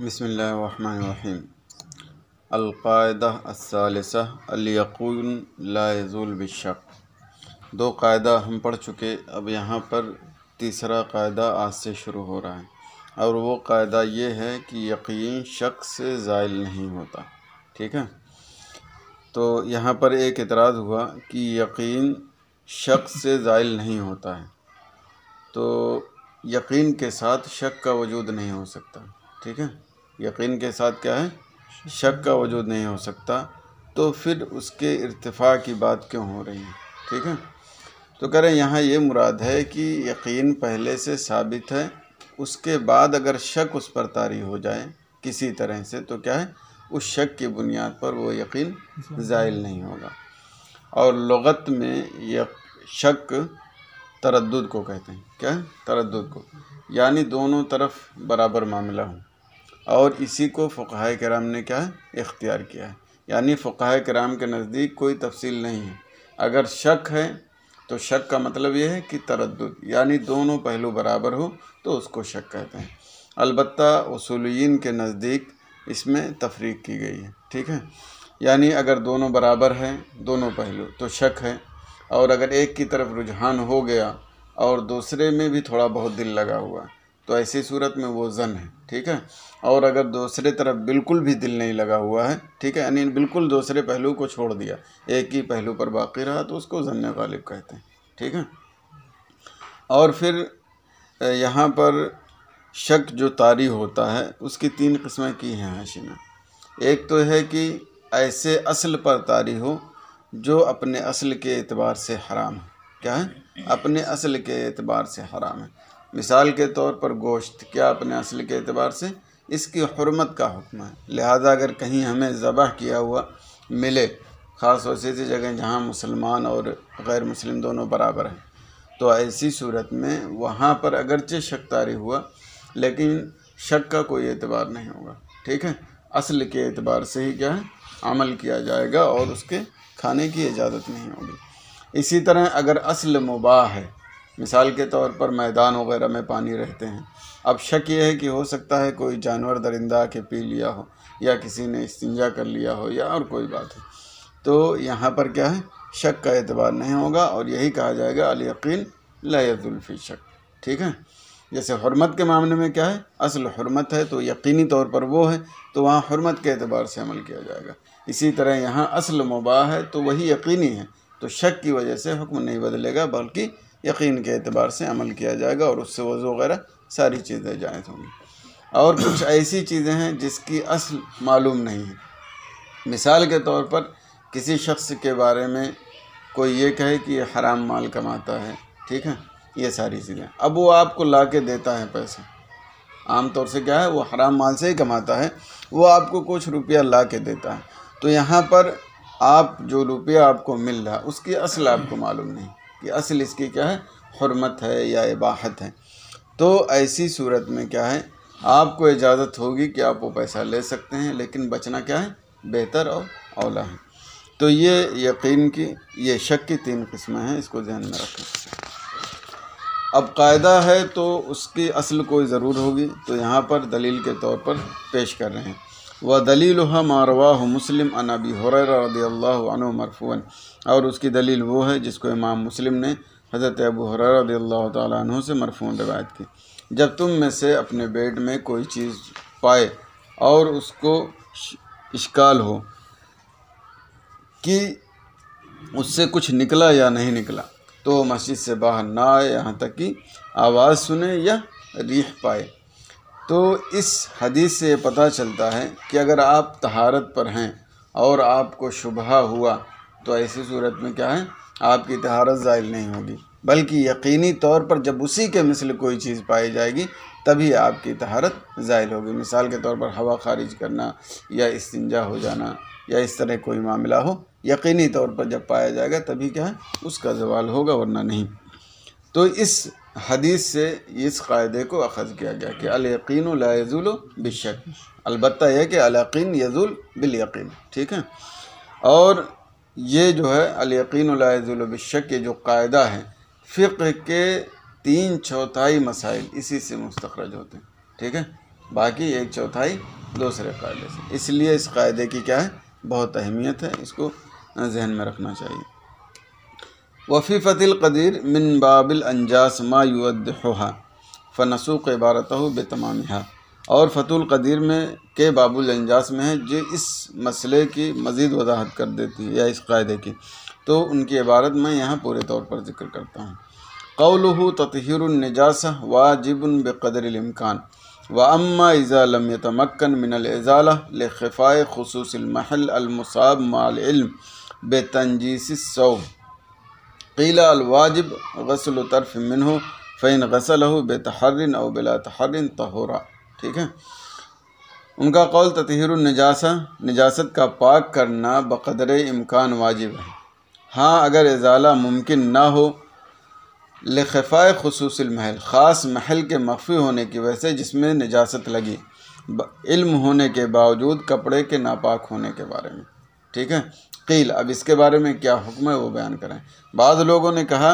बसमीम अलकायदासालसयकून लाजुलबशक दो कायदा हम पढ़ चुके अब यहाँ पर तीसरा कायदा आज से शुरू हो रहा है और वो कायदा ये है कि यकीन शक से ज़ायल नहीं होता ठीक है तो यहाँ पर एक इतराज़ हुआ कि यकीन शक से ज़ायल नहीं होता है तो यकीन के साथ शक का वजूद नहीं हो सकता ठीक है यकीन के साथ क्या है शक का वजूद नहीं हो सकता तो फिर उसके इरतफ़ा की बात क्यों हो रही है ठीक है तो कह रहे यहाँ ये मुराद है कि यकीन पहले से साबित है उसके बाद अगर शक उस पर तारी हो जाए किसी तरह से तो क्या है उस शक की बुनियाद पर वो यकीन ज़ायल नहीं होगा और लगत में यक शक तरद को कहते हैं क्या तरद को यानी दोनों तरफ बराबर मामला हूँ और इसी को फ़ुकाह कराम ने क्या है इख्तियार किया है यानी फ़ुकाह कराम के नज़दीक कोई तफसील नहीं है अगर शक है तो शक का मतलब यह है कि तरद यानी दोनों पहलू बराबर हो तो उसको शक कहते हैं अलबत् उसूलिन के नज़दीक इसमें तफरीक की गई है ठीक है यानी अगर दोनों बराबर हैं दोनों पहलू तो शक है और अगर एक की तरफ रुझान हो गया और दूसरे में भी थोड़ा बहुत दिल लगा हुआ है तो ऐसी सूरत में वो ज़न है ठीक है और अगर दूसरे तरफ बिल्कुल भी दिल नहीं लगा हुआ है ठीक है यानी बिल्कुल दूसरे पहलू को छोड़ दिया एक ही पहलू पर बाकी रहा तो उसको जन गालिब कहते हैं ठीक है और फिर यहाँ पर शक जो तारी होता है उसकी तीन किस्में की हैं हाशिना एक तो है कि ऐसे असल पर तारी हो जो अपने असल के एतबार से हराम है क्या है अपने असल के एतबार से हराम है मिसाल के तौर पर गोश्त क्या अपने असल के अतबार से इसकी हरमत का हुक्म है लिहाजा अगर कहीं हमें ज़बह किया हुआ मिले ख़ास वैसे ऐसी जगह जहाँ मुसलमान और गैर मुस्लिम दोनों बराबर हैं तो ऐसी सूरत में वहाँ पर अगरचे शक तारी हुआ लेकिन शक का कोई एतबार नहीं होगा ठीक है असल के एतबार से ही क्या है अमल किया जाएगा और उसके खाने की इजाज़त नहीं होगी इसी तरह अगर असल मुबाह है मिसाल के तौर पर मैदान वगैरह में पानी रहते हैं अब शक ये है कि हो सकता है कोई जानवर दरिंदा के पी लिया हो या किसी ने इस्तिंजा कर लिया हो या और कोई बात हो तो यहाँ पर क्या है शक का एतबार नहीं होगा और यही कहा जाएगा अल यकीन लयतुल्फ़ी शक ठीक है जैसे हरमत के मामले में क्या है असल हरमत है तो यकीनी तौर पर वो है तो वहाँ हरमत के अतबार से अमल किया जाएगा इसी तरह यहाँ असल मुबाह है तो वही यकीनी है तो शक की वजह से हुक्म नहीं बदलेगा बल्कि यकीन के अतबार से अमल किया जाएगा और उससे वज़ू वगैरह सारी चीज़ें जायज़ होंगी और कुछ ऐसी चीज़ें हैं जिसकी असल मालूम नहीं है मिसाल के तौर पर किसी शख्स के बारे में कोई ये कहे कि ये हराम माल कमाता है ठीक है ये सारी चीज़ें अब वो आपको ला के देता है पैसे तौर से क्या है वो हराम माल से ही कमाता है वो आपको कुछ रुपया ला के देता है तो यहाँ पर आप जो रुपया आपको मिल रहा उसकी असल आपको मालूम नहीं कि असल इसकी क्या है हरमत है या इबाहत है तो ऐसी सूरत में क्या है आपको इजाज़त होगी कि आप वो पैसा ले सकते हैं लेकिन बचना क्या है बेहतर और अवला है तो ये यकीन की ये शक की तीन किस्में हैं इसको ध्यान में रखें अब कायदा है तो उसकी असल कोई ज़रूर होगी तो यहाँ पर दलील के तौर पर पेश कर रहे हैं व दलील मारवाह मुस्लिम अनबी हर हररदी मरफून और उसकी दलील वो है जिसको इमाम मुस्लिम ने हज़रत अबू हर हररदी तु से मरफून रवायत की जब तुम में से अपने बेड में कोई चीज़ पाए और उसको इश्काल हो कि उससे कुछ निकला या नहीं निकला तो मस्जिद से बाहर ना आए यहाँ तक कि आवाज़ सुने या रीह पाए तो इस हदीस से पता चलता है कि अगर आप तहारत पर हैं और आपको शुबह हुआ तो ऐसी सूरत में क्या है आपकी तहारत ज़ायल नहीं होगी बल्कि यकीनी तौर पर जब उसी के मिसल कोई चीज़ पाई जाएगी तभी आपकी तहारत ज़ायल होगी मिसाल के तौर पर हवा खारिज करना या इस्तंजा हो जाना या इस तरह कोई मामला हो यकीनी तौर पर जब पाया जाएगा तभी क्या है उसका जवाल होगा वरना नहीं तो इस हदीस से इस कायदे को अखज़ किया गया कि अलयकीन लाजुल बिशक अलबत् यह कि अलयकीन यजुल यकीन ठीक है और ये जो है अलयकीन लाजुल बिशक ये जो कायदा है फ़िक्र के तीन चौथाई मसाइल इसी से मुस्तरज होते हैं ठीक है बाकी एक चौथाई दूसरे कायदे से इसलिए इस कायदे की क्या है बहुत अहमियत है इसको जहन में रखना चाहिए वफ़ी फ़तिल कदीर मिन बाबिल अंजास मायुद्हा फ़नसूक इबारत बेतमाम और फतुल कदीर में के बाबुल अंजास में है जो इस मसले की मज़ीद वजाहत कर देती है या इस कायदे की तो उनकी इबारत मैं यहाँ पूरे तौर पर जिक्र करता हूँ कौलह ततहरनजास वाजिब बक़दरमकान व अम्मा इज़ा लम यतमक्न मिनज़ाला लफ़ाए खसूस महल अलमसाब माल बेतनजीस सौब कीला अलवाजिब गसल तरफ मिन हो फ़ैन गसल हो बेतहरिन और बिला तहरिन तहोरा ठीक है उनका कौल ततहर नजासा निजासत का पाक करना बकदर इम्कान वाजिब है हाँ अगर इजाला मुमकिन ना हो लखफ़ा खसूस महल ख़ास महल के मख्फी होने की वजह से जिसमें निजासत लगी इल्म होने के बावजूद कपड़े के नापाक होने के बारे में ठीक है कील अब इसके बारे में क्या हुक्म है वो बयान करें बाद लोगों ने कहा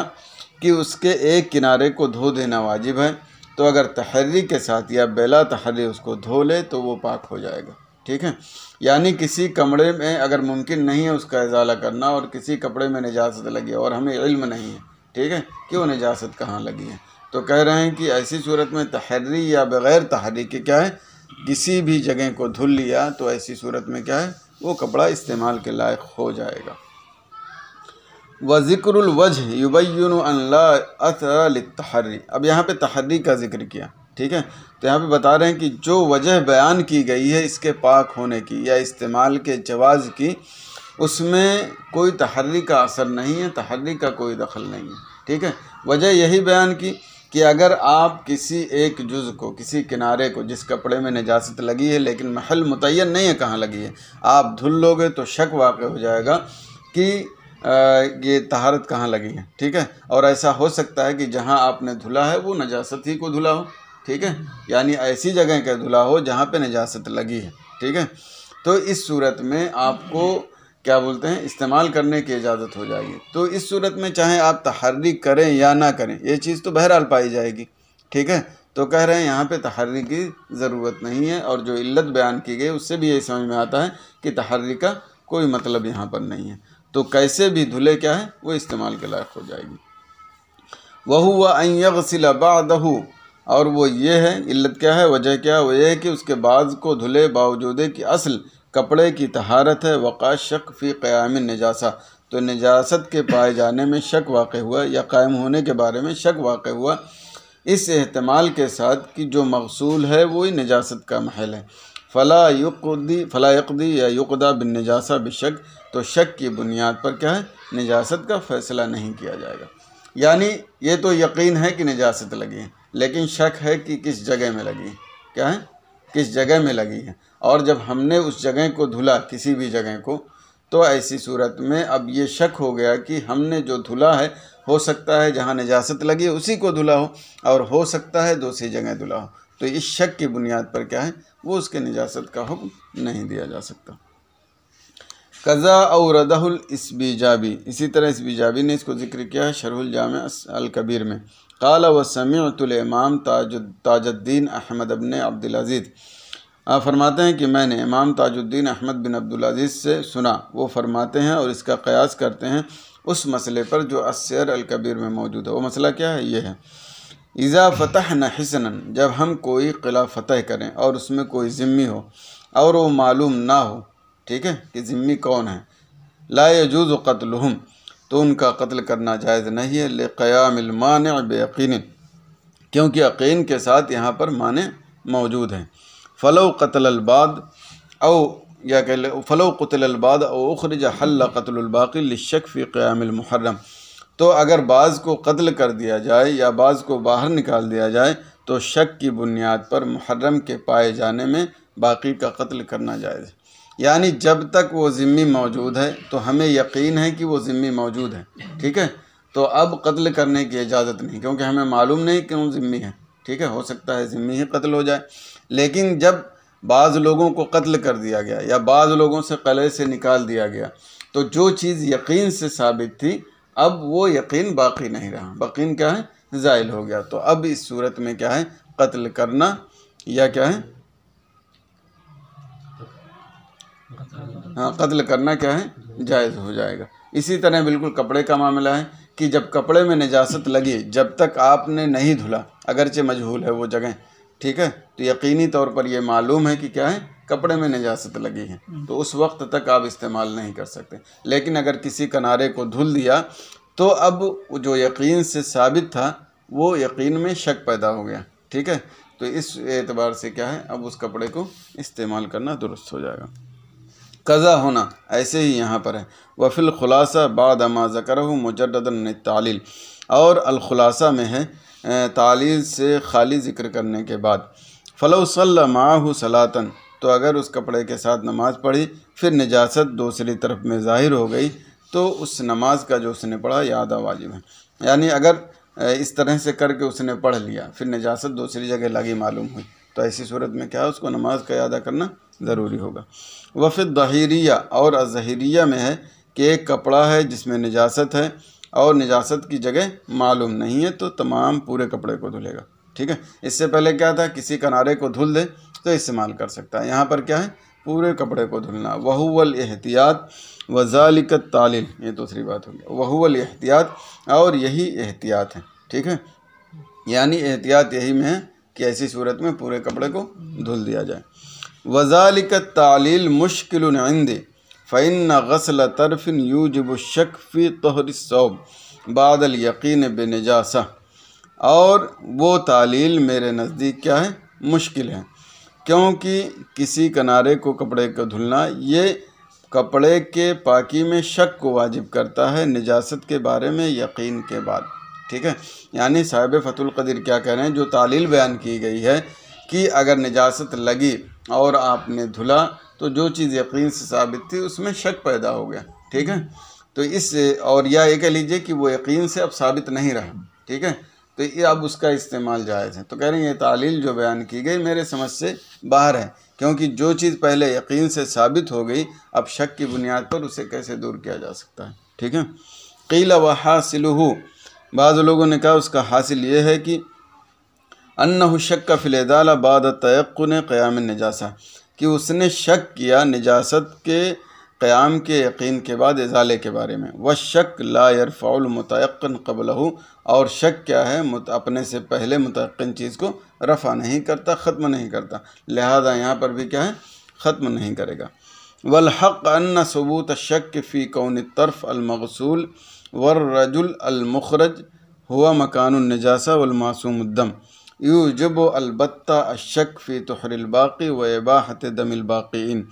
कि उसके एक किनारे को धो देना वाजिब है तो अगर तहरी के साथ या बेला तहरी उसको धो ले तो वो पाक हो जाएगा ठीक है यानी किसी कमरे में अगर मुमकिन नहीं है उसका इजाला करना और किसी कपड़े में निजात लगी और हमें इल्म नहीं है ठीक है कि वो निजात कहाँ लगी है तो कह रहे हैं कि ऐसी सूरत में तहरी या बग़ैर तहरी के क्या है किसी भी जगह को धुल लिया तो ऐसी सूरत में क्या है वो कपड़ा इस्तेमाल के लायक हो जाएगा व ज़िक्रवज युबैन असरतहर्री अब यहाँ पे तहरी का जिक्र किया ठीक है तो यहाँ पे बता रहे हैं कि जो वजह बयान की गई है इसके पाक होने की या इस्तेमाल के जवाज़ की उसमें कोई तहरी का असर नहीं है तहरी का कोई दखल नहीं है ठीक है वजह यही बयान की कि अगर आप किसी एक जुज़ को किसी किनारे को जिस कपड़े में नजास्त लगी है लेकिन महल मुतन नहीं है कहाँ लगी है आप धुल लोगे तो शक वाक़ हो जाएगा कि ये तहारत कहाँ लगी है ठीक है और ऐसा हो सकता है कि जहाँ आपने धुला है वो नजास्त ही को धुला हो ठीक है यानी ऐसी जगह का धुला हो जहाँ पे निजासत लगी है ठीक है तो इस सूरत में आपको क्या बोलते हैं इस्तेमाल करने की इजाज़त हो जाएगी तो इस सूरत में चाहे आप तहर्री करें या ना करें ये चीज़ तो बहरहाल पाई जाएगी ठीक है तो कह रहे हैं यहाँ पे तहर्री की ज़रूरत नहीं है और जो इल्लत बयान की गई उससे भी यही समझ में आता है कि तहर्री का कोई मतलब यहाँ पर नहीं है तो कैसे भी धुले क्या है वो इस्तेमाल के लायक हो जाएगी वह व अयसिला बादहू और वो ये है इल्लत क्या है वजह क्या है वो ये है कि उसके बाद को धुले बावजूद कि असल कपड़े की तहारत है वक़ा शक फ़ी क़याम नजासा तो नजासत के पाए जाने में शक वाक़ हुआ या कायम होने के बारे में शक वाक़ हुआ इस अहतमाल के साथ कि जो मकसूल है वही नजास्त का महल है फ़ला फ़लायदी या युकदा बिन नजासा बिशक तो शक की बुनियाद पर क्या है नजासत का फ़ैसला नहीं किया जाएगा यानी ये तो यकीन है कि नजासत लगी है लेकिन शक है कि किस जगह में लगी है क्या है किस जगह में लगी है और जब हमने उस जगह को धुला किसी भी जगह को तो ऐसी सूरत में अब ये शक हो गया कि हमने जो धुला है हो सकता है जहाँ निजात लगी उसी को धुला हो और हो सकता है दूसरी जगह धुला हो तो इस शक की बुनियाद पर क्या है वो उसके निजात का हुक्म नहीं दिया जा सकता कज़ा और औरदहुलस्बीजाबी इसी तरह इसबीजाबी ने इसको जिक्र किया है जाम अलकबीर में काल वसमीतुलमाम ताज ताजुद्दीन अहमद अबन अब्दुलज़ीज़ फरमाते हैं कि मैंने इमाम ताजुद्दीन अहमद बिन अब्दुलज़ीज़ से सुना वो फरमाते हैं और इसका क़यास करते हैं उस मसले पर जो असर अलकबीर में मौजूद है वो मसला क्या है ये है इज़ा फ़तह न हसन जब हम कोई किला फ़तह करें और उसमें कोई ज़िम्मी हो और वो मालूम ना हो ठीक है कि ज़िम्मी कौन है ला यजूज़ हम तो उनका कत्ल करना जायज़ नहीं है ले लेक़यामान बेकिन क्योंकि यकीन के साथ यहाँ पर माने मौजूद हैं फ़लो कतलबाद औ या कह ले फ़लो कतलबाद ज हल्ला कतलबाकी लशक फ़ी क़यामहर्रम तो अगर बाज़ को कत्ल कर दिया जाए या बाज़ को बाहर निकाल दिया जाए तो शक की बुनियाद पर मुहर्रम के पाए जाने में बाकी का कत्ल करना जायज़ यानी जब तक वो ज़िम्मी मौजूद है तो हमें यकीन है कि वो ज़िम्मी मौजूद है ठीक है तो अब कत्ल करने की इजाज़त नहीं क्योंकि हमें मालूम नहीं क्यों ज़िम्मी है ठीक है हो सकता है ज़िम्मी ही कत्ल हो जाए लेकिन जब बाज़ लोगों को कत्ल कर दिया गया या बाज़ लोगों से कले से निकाल दिया गया तो जो चीज़ यकीन से साबित थी अब वो यकीन बाकी नहीं रहा यकीन क्या है जायल हो गया तो अब इस सूरत में क्या है कत्ल करना या क्या है हाँ कत्ल करना क्या है जायज़ हो जाएगा इसी तरह बिल्कुल कपड़े का मामला है कि जब कपड़े में नजास्त लगी जब तक आपने नहीं धुला अगरचे मजहूल है वो जगह ठीक है तो यकीनी तौर पर यह मालूम है कि क्या है कपड़े में नजास्त लगी है तो उस वक्त तक आप इस्तेमाल नहीं कर सकते लेकिन अगर किसी किनारे को धुल दिया तो अब जो यकीन से साबित था वो यकीन में शक पैदा हो गया ठीक है तो इस एतबार से क्या है अब उस कपड़े को इस्तेमाल करना दुरुस्त हो जाएगा कज़ा होना ऐसे ही यहाँ पर है वफिल खुलासा बाद अमा ज़कर मुजरदन तालील और अलखुलासा में है तालील से खाली ज़िक्र करने के बाद फ़लो माहू सलातन तो अगर उस कपड़े के साथ नमाज़ पढ़ी फिर निजात दूसरी तरफ में ज़ाहिर हो गई तो उस नमाज का जो उसने पढ़ा याद वाजिब है यानी अगर इस तरह से करके उसने पढ़ लिया फिर निजात दूसरी जगह लगी मालूम हुई तो ऐसी सूरत में क्या है उसको नमाज का अदा करना ज़रूरी होगा वफ़ दहरिया और अजहरिया में है कि एक कपड़ा है जिसमें निजात है और निजात की जगह मालूम नहीं है तो तमाम पूरे कपड़े को धुलेगा ठीक है इससे पहले क्या था किसी किनारे को धुल दे तो इस्तेमाल कर सकता है यहाँ पर क्या है पूरे कपड़े को धुलना वहूवल एहतियात वजालिकत तालिल ये दूसरी बात होगी वहूवल एहतियात और यही एहतियात है ठीक है यानी एहतियात यही में है कि ऐसी सूरत में पूरे कपड़े को धुल दिया जाए वजालिक तालील मुश्किल आइंदे फ़ैन गसल तरफ़िन यूजब तहर सौब बादल यकीन बेनजासा और वो तालील मेरे नज़दीक क्या है मुश्किल है क्योंकि किसी किनारे को कपड़े को धुलना ये कपड़े के पाकि में शक को वाजिब करता है निजासत के बारे में यकीन के बाद ठीक है यानी साहब फतुल्कदर क्या कह रहे हैं जो तालील बयान की गई है कि अगर निजास्त लगी और आपने धुला तो जो चीज़ यकीन से साबित थी उसमें शक पैदा हो गया ठीक है तो इस और या ये कह लीजिए कि वो यकीन से अब साबित नहीं रहा ठीक है तो ये अब उसका इस्तेमाल जायज़ है तो कह रहे हैं ये तालील जो बयान की गई मेरे समझ से बाहर है क्योंकि जो चीज़ पहले यकीन से साबित हो गई अब शक की बुनियाद पर उसे कैसे दूर किया जा सकता है ठीक है कीला व हासिलहू बाद लोगों ने कहा उसका हासिल ये है कि अन्न शक का फ़िलदाला बाद तयक़ुन क़याम नजासा कि उसने शक किया निजासत के क़याम के यकीन के बाद इजाले के बारे में वह शक ला यरफ़ाउल मतयन कबल और शक क्या है मुत अपने से पहले मुतन चीज़ को रफ़ा नहीं करता ख़त्म नहीं करता लिहाजा यहाँ पर भी क्या है ख़त्म नहीं करेगा वलहक़ अन्न सबूत शक फ़ी कौन तरफ़ अलमसूल वर्रजुल हुआ मकान नजासा यू जब अलबत् अशक फ़ी तहरबाक़ी वबाहत दमिलबाक़ीन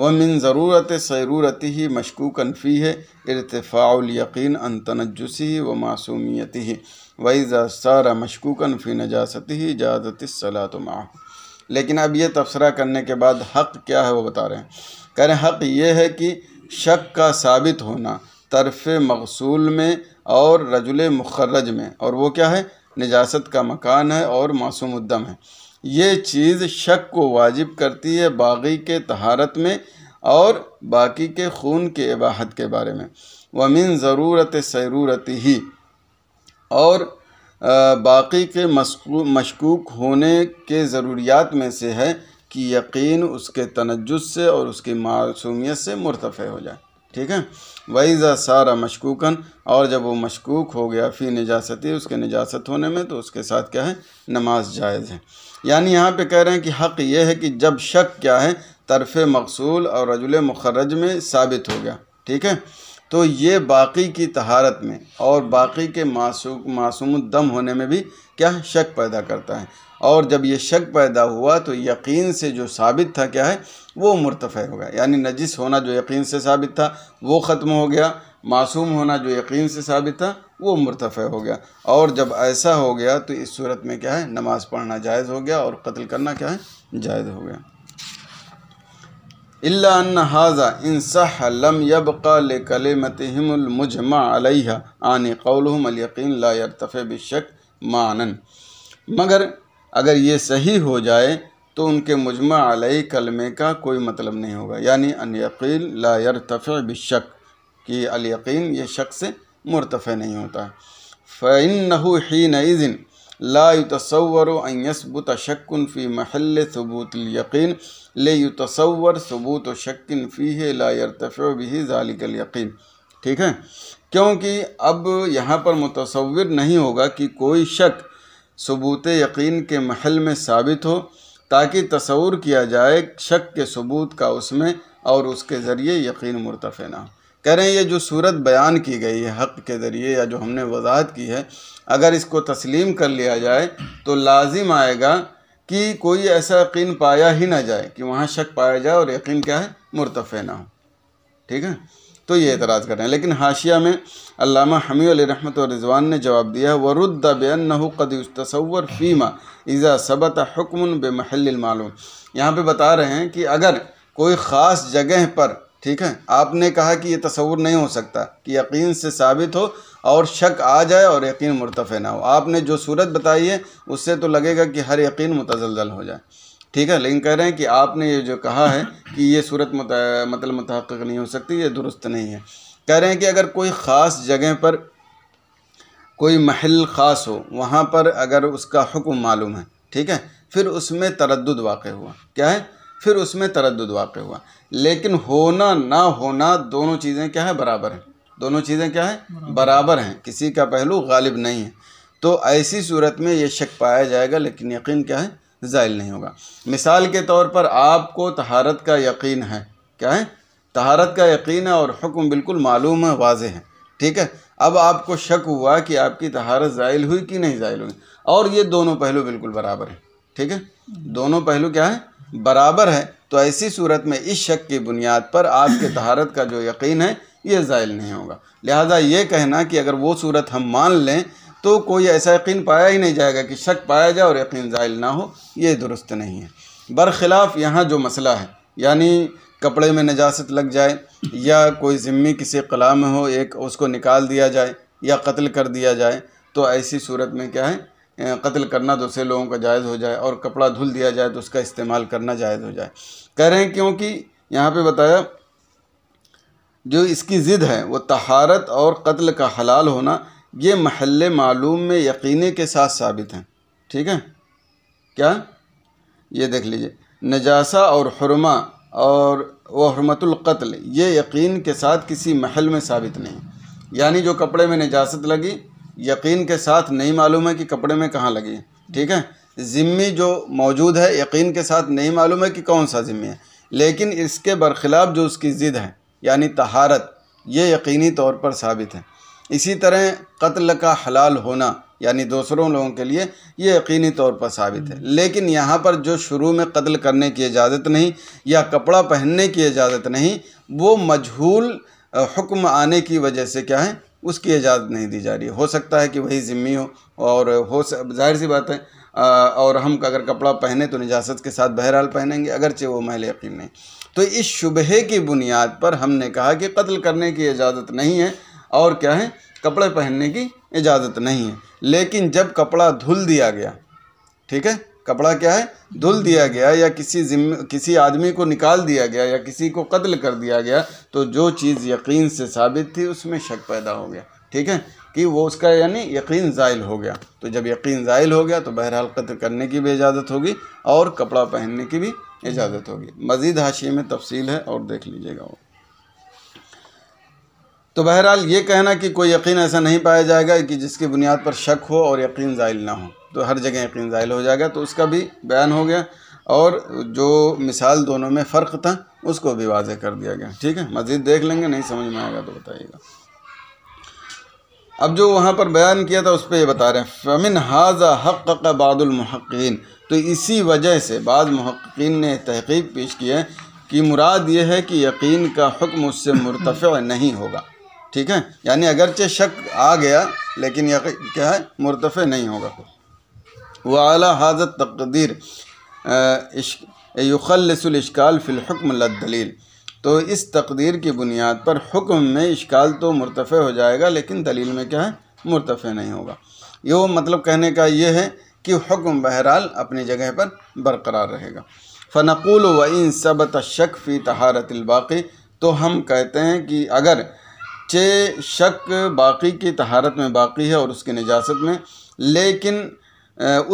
व मिन ज़रूरत सरूरत ही मशकूकन फ़ी है इरतफ़ाउलयकीन अन तनजुसी व मासूमियती वईज़ा सारा मशकूकन फ़ी नजासती ही इजाज़त माह लेकिन अब यह तबसरा करने के बाद हक़ क्या है वो बता रहे हैं कह रहे हक़ ये है कि शक का साबित होना तरफ़ मगसूल में और रजुल मुखरज में और वो क्या है निजास्त का मकान है और मासूम उद्दम है ये चीज़ शक को वाजिब करती है बागी के तहारत में और बाकी के खून के इबाहत के बारे में वमिन ज़रूरत सरूरत ही और बाकी के मशकूक होने के ज़रूरियात में से है कि यकीन उसके तनजस से और उसकी मासूमियत से मुरतफ़ हो जाए ठीक है वईज़ा सारा मशकूकन और जब वो मशकूक हो गया फ़ी निजासती उसके निजात होने में तो उसके साथ क्या है नमाज जायज़ है यानी यहाँ पे कह रहे हैं कि हक़ ये है कि जब शक क्या है तरफ़ मकसूल और रजुल मुखरज में साबित हो गया ठीक है तो ये बाकी की तहारत में और बाकी के मासूम मासूम दम होने में भी क्या शक पैदा करता है और जब ये शक पैदा हुआ तो यकीन से जो साबित था क्या है वो मुर्तफ़ हो गया यानी नजिस होना जो यकीन से साबित था वो ख़त्म हो गया मासूम होना जो यकीन से साबित था वो मुरतफ़ हो गया और जब ऐसा हो गया तो इस सूरत में क्या है नमाज़ पढ़ना जायज़ हो गया और कत्ल करना क्या है जायज़ हो गया इल्ला हाजा इन सह लम यबका ले कलेमतमजमा अलैहा आन कौलहम अलयकीन ला यरतफ़ बिशक मानन मगर अगर ये सही हो जाए तो उनके मजमा अलई कलमे का कोई मतलब नहीं होगा यानी अनयकीन लायर तफ़ बिशक कि अलयकीन ये शक से मुरतफ़ नहीं होता फ़ैन नहु ही ला लातसवर यसबुत शक्न फ़ी महल यकीन ले तसवर सबूत शक्न फ़ी है लायर तफ़ भी यकीन ठीक है क्योंकि अब यहाँ पर मुतसवर नहीं होगा कि कोई शक सबूत यकीन के महल में साबित हो ताकि तस्वूर किया जाए शक के सबूत का उसमें और उसके ज़रिए यकीन मुरतफ़ ना कह रहे हैं ये जो सूरत बयान की गई है हक़ के ज़रिए या जो हमने वजाहत की है अगर इसको तस्लीम कर लिया जाए तो लाजिम आएगा कि कोई ऐसा यकीन पाया ही ना जाए कि वहाँ शक पाया जाए और यकीन क्या है मुरतफ़ ना हो ठीक है तो ये एतराज़ कर रहे हैं लेकिन हाशिया में अल्लामा हमी रहमत रिजवान ने जवाब दिया वरुद्दा बेअन तस्वर फ़ीमा इज़ा सबत हुक्म बेमहलमालूम यहाँ पर बता रहे हैं कि अगर कोई ख़ास जगह पर ठीक है आपने कहा कि ये तस्वूर नहीं हो सकता कि यकीन से साबित हो और शक आ जाए और यकीन मुरतफ़ ना हो आपने जो सूरत बताई है उससे तो लगेगा कि हर यकीन मुतजलजल हो जाए ठीक है लेकिन कह रहे हैं कि आपने ये जो कहा है कि ये सूरत मतलब मतहक़ नहीं हो सकती ये दुरुस्त नहीं है कह रहे हैं कि अगर कोई ख़ास जगह पर कोई महल ख़ास हो वहाँ पर अगर उसका हुक्म मालूम है ठीक है फिर उसमें तरद वाक़ हुआ क्या है फिर उसमें तरद वाक़ हुआ लेकिन होना ना होना दोनों चीज़ें क्या है बराबर हैं दोनों चीज़ें क्या है बराबर हैं किसी का पहलू गालिब नहीं है तो ऐसी सूरत में ये शक पाया जाएगा लेकिन यकीन क्या है ज़ायल नहीं होगा मिसाल के तौर पर आपको तहारत का यकीन है क्या है तहारत का यकीन है और हुक्म बिल्कुल मालूम है वाज है ठीक है अब आपको शक हुआ कि आपकी तहारत ज़ायल हुई कि नहीं ज़ायल हुई और ये दोनों पहलू बिल्कुल बराबर है ठीक है दोनों पहलू क्या है बराबर है तो ऐसी सूरत में इस शक की बुनियाद पर आपके तहारत का जो यकीन है ये ज़ायल नहीं होगा लिहाजा ये कहना कि अगर वो सूरत हम मान लें तो कोई ऐसा यकीन पाया ही नहीं जाएगा कि शक पाया जाए और यकीन ज़ायल ना हो ये दुरुस्त नहीं है बरखिलाफ़ यहाँ जो मसला है यानी कपड़े में नजास्त लग जाए या कोई ज़िम्मी किसी कला में हो एक उसको निकाल दिया जाए या कत्ल कर दिया जाए तो ऐसी सूरत में क्या है कत्ल करना दूसरे तो लोगों का जायज़ हो जाए और कपड़ा धुल दिया जाए तो उसका इस्तेमाल करना जायज़ हो जाए कह रहे हैं क्योंकि यहाँ पे बताया जो इसकी ज़िद है वो तहारत और कत्ल का हलाल होना ये महल मालूम में यकीन के साथ साबित हैं ठीक है क्या ये देख लीजिए नजासा और हरमा और वहरमतुल्क़त्ल ये यकीन के साथ किसी महल में साबित नहीं यानी जो कपड़े में नजासत लगी यकीन के साथ नहीं मालूम है कि कपड़े में कहाँ लगी ठीक है ज़िम्मी जो मौजूद है यकीन के साथ नहीं मालूम है कि कौन सा ज़िम्मी है लेकिन इसके बरखिलाफ़ जो उसकी ज़िद है यानी तहारत ये यकीनी तौर पर साबित है इसी तरह कत्ल का हलाल होना यानी दूसरों लोगों के लिए ये यकीनी तौर पर साबित है हम्म। लेकिन यहाँ पर जो शुरू में कत्ल करने की इजाज़त नहीं या कपड़ा पहनने की इजाज़त नहीं वो मजहूल हुक्म आने की वजह से क्या है उसकी इजाज़त नहीं दी जा रही हो सकता है कि वही ज़िम्मी हो और हो जाहिर सी बात है और हम अगर कपड़ा पहने तो निजात के साथ बहरहाल पहनेंगे अगरचे वो महल यकीन नहीं तो इस शुबहे की बुनियाद पर हमने कहा कि कत्ल करने की इजाज़त नहीं है और क्या है कपड़े पहनने की इजाज़त नहीं है लेकिन जब कपड़ा धुल दिया गया ठीक है कपड़ा क्या है धुल दिया गया या किसी जिम्मे किसी आदमी को निकाल दिया गया या किसी को कत्ल कर दिया गया तो जो चीज़ यकीन से साबित थी उसमें शक पैदा हो गया ठीक है कि वो उसका यानी यकीन ज़ायल हो गया तो जब यकीन ज़ायल हो गया तो बहरहाल कत्ल करने की भी इजाज़त होगी और कपड़ा पहनने की भी इजाज़त होगी मज़ीद हाशिए में तफसील है और देख लीजिएगा वो तो बहरहाल ये कहना कि कोई यकीन ऐसा नहीं पाया जाएगा कि जिसकी बुनियाद पर शक हो और यकीन ज़ायल ना हो तो हर जगह यकीन ज़ायल हो जाएगा तो उसका भी बयान हो गया और जो मिसाल दोनों में फ़र्क था उसको भी वाजह कर दिया गया ठीक है मज़ीद देख लेंगे नहीं समझ में आएगा तो बताइएगा अब जो वहाँ पर बयान किया था उस पर ये बता रहे हैं फ़मिन हाजा हक़ का बादुलमहकिन तो इसी वजह से बाद महक्न ने तहकीक पेश की है कि मुराद ये है कि यकीन का हुक्म उससे मुरतफ़ नहीं होगा ठीक है यानी अगरचे शक आ गया लेकिन यह क्या है मुरतफ़ नहीं होगा वाला हाजत तकदीर युखलसलशकाल फ़िलहकम दलील तो इस तकदीर की बुनियाद पर हुक्म में इश्काल तो मुरतफ़ हो जाएगा लेकिन दलील में क्या है मुरतफ़ नहीं होगा यो मतलब कहने का ये है कि हुक्म बहरहाल अपनी जगह पर बरकरार रहेगा फ़नकुल व इन सबत शक फ़ी तहारतबाक़ी तो हम कहते हैं कि अगर चे शक बाकी की तहारत में बाकी है और उसकी नजास्त में लेकिन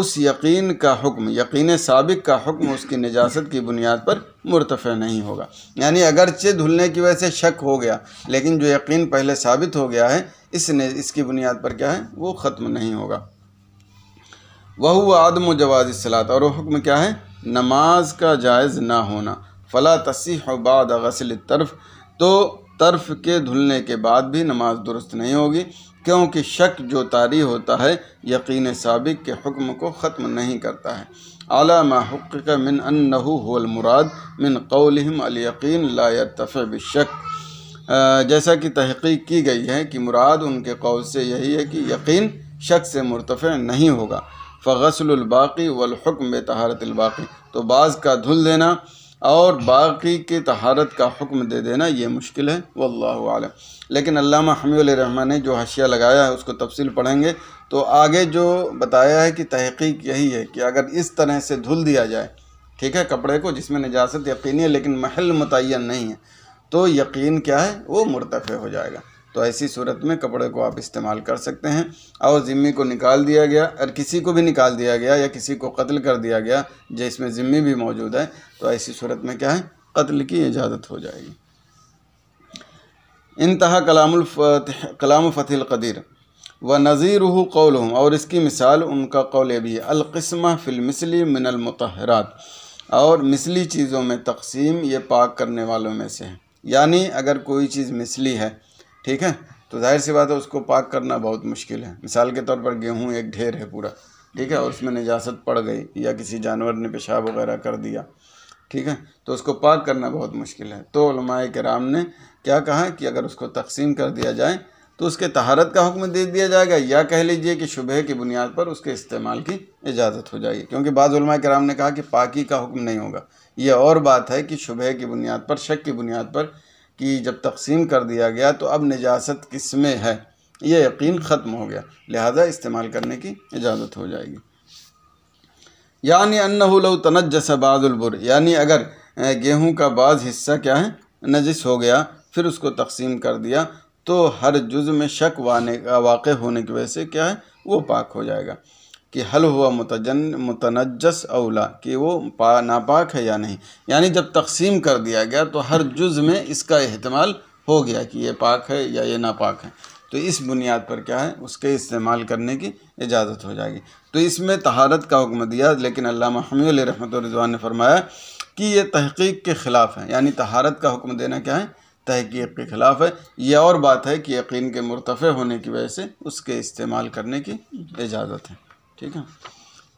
उस यकीन का हुक्म यकीन सबक का हुक्म उसकी नजास्त की बुनियाद पर मुरतफ़ नहीं होगा यानी अगरचे धुलने की वजह से शक हो गया लेकिन जो यकीन पहले सबित हो गया है इसने इसकी बुनियाद पर क्या है वो ख़त्म नहीं होगा वह आदम जवाज़ असलात और हुक्म क्या है नमाज का जायज़ ना होना फ़ला तसीह बाद गसल तरफ तो तरफ के धुलने के बाद भी नमाज दुरुस्त नहीं होगी क्योंकि शक जो तारी होता है यकीन सबक के हुक्म को ख़त्म नहीं करता है अला महक़ मिन अनहूल मुराद मिन कौलहम अलयकीन ला तफ़ शक जैसा कि तहकीक की गई है कि मुराद उनके कौल से यही है कि यकीन शक से मुरतफ़ नहीं होगा फ़गसलबाक़ी वलहकम बतहारतबाक़ी तो बाज़ का धुल देना और बाकी की तहारत का हुक्म दे देना ये मुश्किल है वल्लाह आलम लेकिन अल्लामा हमील रहमान ने जो हशिया लगाया है उसको तफसील पढ़ेंगे तो आगे जो बताया है कि तहकीक यही है कि अगर इस तरह से धुल दिया जाए ठीक है कपड़े को जिसमें नजास्त यकीनी है लेकिन महल मुतन नहीं है तो यकीन क्या है वो मुरतफ़ हो जाएगा तो ऐसी सूरत में कपड़े को आप इस्तेमाल कर सकते हैं और ज़िम्मी को निकाल दिया गया और किसी को भी निकाल दिया गया या किसी को कत्ल कर दिया गया जिसमें ज़िम्मी भी मौजूद है तो ऐसी सूरत में क्या है कत्ल की इजाज़त हो जाएगी इंतहा कलाम कलाम फ़तिल कदीर व नज़ीर कौल और इसकी मिसाल उनका कौल भी अलकस्मा फ़िलमसली मिनलमतहरात और मिसली चीज़ों में तकसीम ये पाक करने वालों में से है यानी अगर कोई चीज़ मिसली है ठीक है तो जाहिर सी बात है उसको पाक करना बहुत मुश्किल है मिसाल के तौर पर गेहूँ एक ढेर है पूरा ठीक है और उसमें निजात पड़ गई या किसी जानवर ने पेशाब वगैरह कर दिया ठीक है तो उसको पाक करना बहुत मुश्किल है तो कराम ने क्या कहा कि अगर उसको तकसीम कर दिया जाए तो उसके तहारत का हुक्म दे दिया जाएगा या कह लीजिए कि शुबह की बुनियाद पर उसके इस्तेमाल की इजाज़त हो जाएगी क्योंकि बाद कराम ने कहा कि पाकी का हुक्म नहीं होगा यह और बात है कि शुबह की बुनियाद पर शक की बुनियाद पर कि जब तकसीम कर दिया गया तो अब निजात किस में है ये यकीन ख़त्म हो गया लिहाजा इस्तेमाल करने की इजाज़त हो जाएगी यानी अन्नहलव जैसा बाज़ुलबुर यानी अगर गेहूं का बाज़ हिस्सा क्या है नजिस हो गया फिर उसको तकसीम कर दिया तो हर जुज़ में शक वाने वाक़ होने की वजह से क्या है वो पाक हो जाएगा कि हल हुआ मुतजन मुतनजस अवला कि वो पा नापाक है या नहीं यानी जब तकसीम कर दिया गया तो हर जुज़ में इसका अहतमाल हो गया कि ये पाक है या ये नापाक है तो इस बुनियाद पर क्या है उसके इस्तेमाल करने की इजाज़त हो जाएगी तो इसमें तहारत का हुक्म दिया लेकिन अल्लाह हमी रहमत रजवान ने फरमाया कि ये तहकीक के ख़िलाफ़ है यानी तहारत का हुक्म देना क्या है तहकीक के ख़िलाफ़ है यह और बात है कि यकीन के मुरतफ़ होने की वजह से उसके इस्तेमाल करने की इजाज़त है ठीक है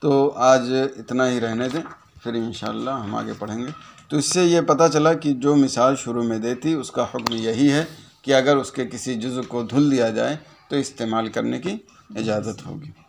तो आज इतना ही रहने दें फिर इन हम आगे पढ़ेंगे तो इससे ये पता चला कि जो मिसाल शुरू में देती थी उसका हुक्म यही है कि अगर उसके किसी जुज़ को धुल दिया जाए तो इस्तेमाल करने की इजाज़त होगी